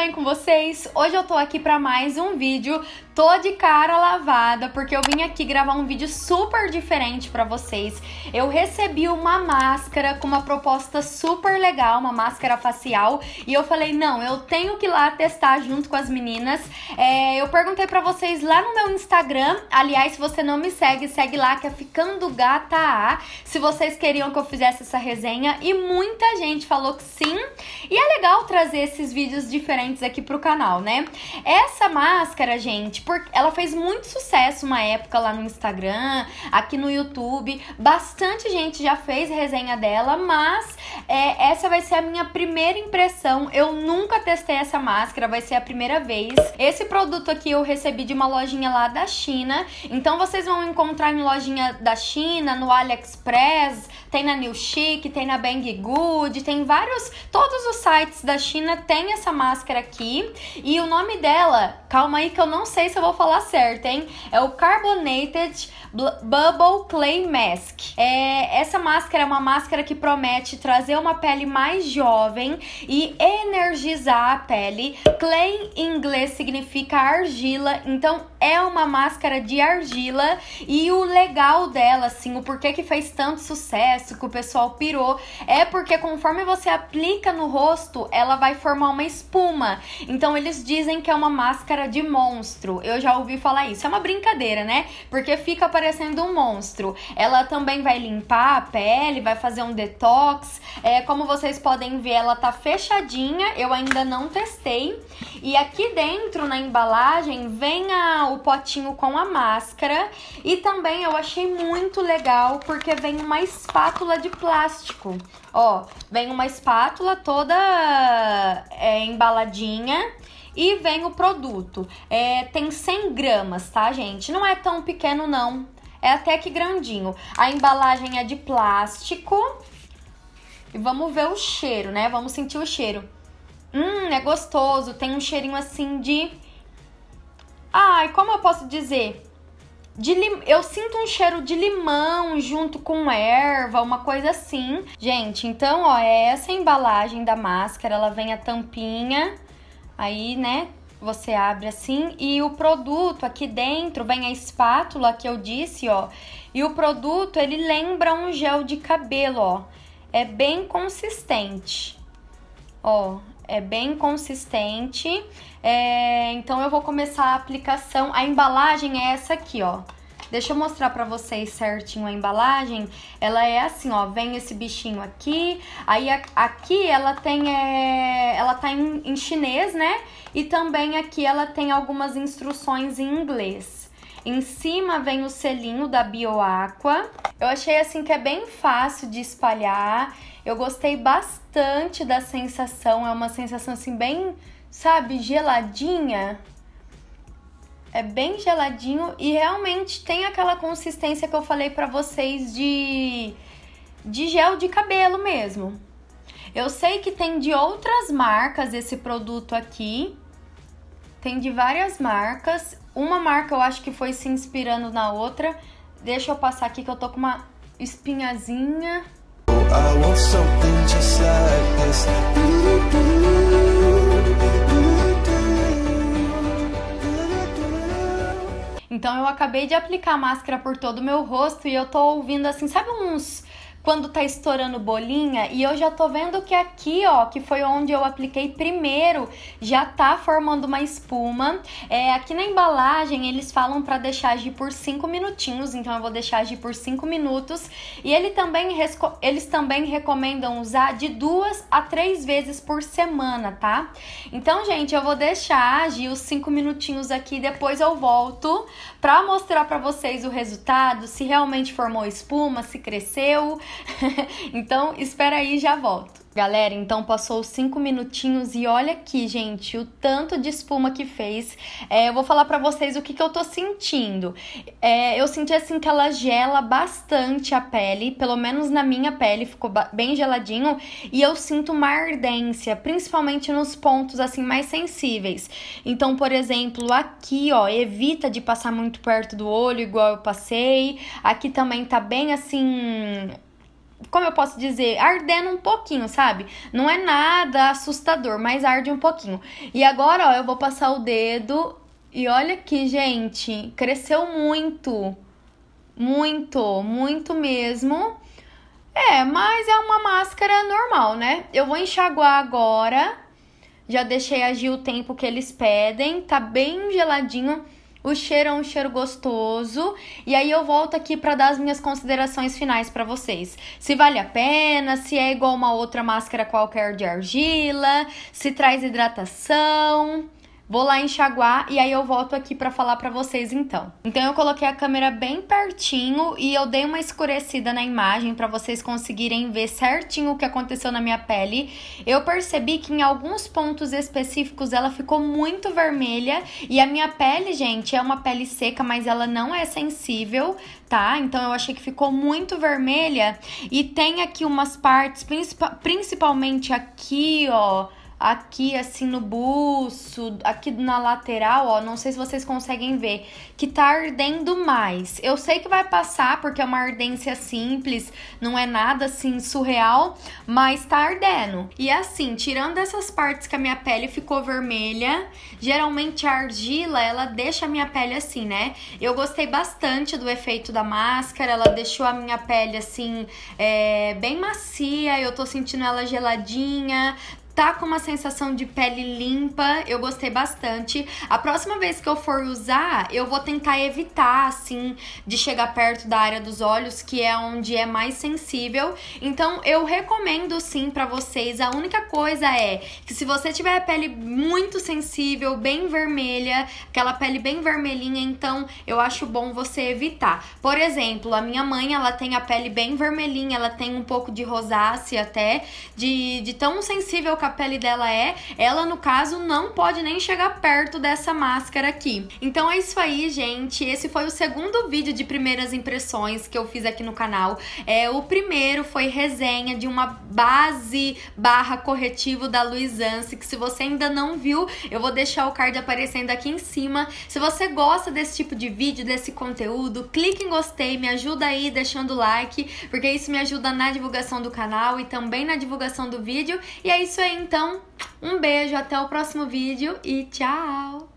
bem com vocês? Hoje eu tô aqui pra mais um vídeo, tô de cara lavada, porque eu vim aqui gravar um vídeo super diferente pra vocês. Eu recebi uma máscara com uma proposta super legal, uma máscara facial, e eu falei, não, eu tenho que ir lá testar junto com as meninas. É, eu perguntei pra vocês lá no meu Instagram, aliás, se você não me segue, segue lá, que é Ficando Gata A, se vocês queriam que eu fizesse essa resenha, e muita gente falou que sim, e é legal trazer esses vídeos diferentes importantes aqui pro canal, né? Essa máscara, gente, porque ela fez muito sucesso uma época lá no Instagram, aqui no YouTube. Bastante gente já fez resenha dela, mas é, essa vai ser a minha primeira impressão. Eu nunca testei essa máscara, vai ser a primeira vez. Esse produto aqui eu recebi de uma lojinha lá da China. Então vocês vão encontrar em lojinha da China, no AliExpress, tem na New Chic, tem na Bang Good, tem vários. Todos os sites da China tem essa máscara aqui. E o nome dela, calma aí que eu não sei se eu vou falar certo, hein? É o Carbonated Bubble Clay Mask. É, essa máscara é uma máscara que promete trazer uma pele mais jovem e energizar a pele. Clay em inglês significa argila, então é uma máscara de argila e o legal dela, assim, o porquê que fez tanto sucesso, que o pessoal pirou, é porque conforme você aplica no rosto, ela vai formar uma espuma. Então eles dizem que é uma máscara de monstro. Eu já ouvi falar isso. É uma brincadeira, né? Porque fica parecendo um monstro. Ela também vai limpar a pele, vai fazer um detox. É, como vocês podem ver, ela tá fechadinha. Eu ainda não testei. E aqui dentro, na embalagem, vem a, o potinho com a máscara. E também eu achei muito legal porque vem uma espátula de plástico. Ó, vem uma espátula toda é, embaladinha e vem o produto. É, tem 100 gramas, tá, gente? Não é tão pequeno, não. É até que grandinho. A embalagem é de plástico. E vamos ver o cheiro, né? Vamos sentir o cheiro. Hum, é gostoso. Tem um cheirinho assim de. Ai, como eu posso dizer? De lim... Eu sinto um cheiro de limão junto com erva, uma coisa assim. Gente, então, ó, é essa embalagem da máscara. Ela vem a tampinha Aí, né, você abre assim e o produto aqui dentro vem a espátula que eu disse, ó. E o produto ele lembra um gel de cabelo, ó. É bem consistente. Ó, é bem consistente. É, então eu vou começar a aplicação. A embalagem é essa aqui, ó. Deixa eu mostrar para vocês certinho a embalagem. Ela é assim, ó, vem esse bichinho aqui, aí a, aqui ela tem, é, ela tá em, em chinês, né? E também aqui ela tem algumas instruções em inglês. Em cima vem o selinho da BioAqua. Eu achei assim que é bem fácil de espalhar. Eu gostei bastante da sensação, é uma sensação assim bem, sabe, geladinha. É bem geladinho e realmente tem aquela consistência que eu falei para vocês de de gel de cabelo mesmo. Eu sei que tem de outras marcas esse produto aqui. Tem de várias marcas. Uma marca eu acho que foi se inspirando na outra. Deixa eu passar aqui que eu tô com uma espinhazinha. I want Então eu acabei de aplicar máscara por todo o meu rosto e eu tô ouvindo assim, sabe uns quando tá estourando bolinha. E eu já tô vendo que aqui, ó, que foi onde eu apliquei primeiro, já tá formando uma espuma. É, aqui na embalagem eles falam para deixar agir por 5 minutinhos, então eu vou deixar agir por 5 minutos. E ele também, eles também recomendam usar de duas a três vezes por semana, tá? Então, gente, eu vou deixar agir os 5 minutinhos aqui, depois eu volto pra mostrar pra vocês o resultado, se realmente formou espuma, se cresceu. então, espera aí, já volto. Galera, então passou cinco minutinhos e olha aqui, gente, o tanto de espuma que fez. É, eu vou falar para vocês o que, que eu tô sentindo. É, eu senti assim que ela gela bastante a pele, pelo menos na minha pele ficou bem geladinho. E eu sinto uma ardência, principalmente nos pontos assim mais sensíveis. Então, por exemplo, aqui, ó, evita de passar muito perto do olho, igual eu passei. Aqui também tá bem assim como eu posso dizer, ardendo um pouquinho, sabe? Não é nada assustador, mas arde um pouquinho. E agora, ó, eu vou passar o dedo e olha aqui, gente, cresceu muito. Muito, muito mesmo. É, mas é uma máscara normal, né? Eu vou enxaguar agora. Já deixei agir o tempo que eles pedem, tá bem geladinho. O cheiro é um cheiro gostoso. E aí eu volto aqui para dar as minhas considerações finais para vocês. Se vale a pena, se é igual uma outra máscara qualquer de argila, se traz hidratação. Vou lá enxaguar e aí eu volto aqui para falar para vocês então. Então eu coloquei a câmera bem pertinho e eu dei uma escurecida na imagem para vocês conseguirem ver certinho o que aconteceu na minha pele. Eu percebi que em alguns pontos específicos ela ficou muito vermelha e a minha pele, gente, é uma pele seca, mas ela não é sensível, tá? Então eu achei que ficou muito vermelha e tem aqui umas partes, principalmente aqui, ó, aqui assim no buço, aqui na lateral, ó, não sei se vocês conseguem ver, que tá ardendo mais. Eu sei que vai passar porque é uma ardência simples, não é nada assim surreal, mas tá ardendo. E assim, tirando essas partes que a minha pele ficou vermelha, geralmente a argila, ela deixa a minha pele assim, né? Eu gostei bastante do efeito da máscara, ela deixou a minha pele assim, é, bem macia, eu tô sentindo ela geladinha, Tá com uma sensação de pele limpa, eu gostei bastante. A próxima vez que eu for usar, eu vou tentar evitar, assim, de chegar perto da área dos olhos, que é onde é mais sensível. Então, eu recomendo sim para vocês. A única coisa é que se você tiver a pele muito sensível, bem vermelha, aquela pele bem vermelhinha, então eu acho bom você evitar. Por exemplo, a minha mãe, ela tem a pele bem vermelhinha, ela tem um pouco de rosácea até, de, de tão sensível que a a pele dela é, ela no caso não pode nem chegar perto dessa máscara aqui. Então é isso aí, gente. Esse foi o segundo vídeo de primeiras impressões que eu fiz aqui no canal. É, o primeiro foi resenha de uma base barra corretivo da Luizance, que se você ainda não viu, eu vou deixar o card aparecendo aqui em cima. Se você gosta desse tipo de vídeo, desse conteúdo, clique em gostei, me ajuda aí deixando o like, porque isso me ajuda na divulgação do canal e também na divulgação do vídeo. E é isso aí então, um beijo, até o próximo vídeo e tchau!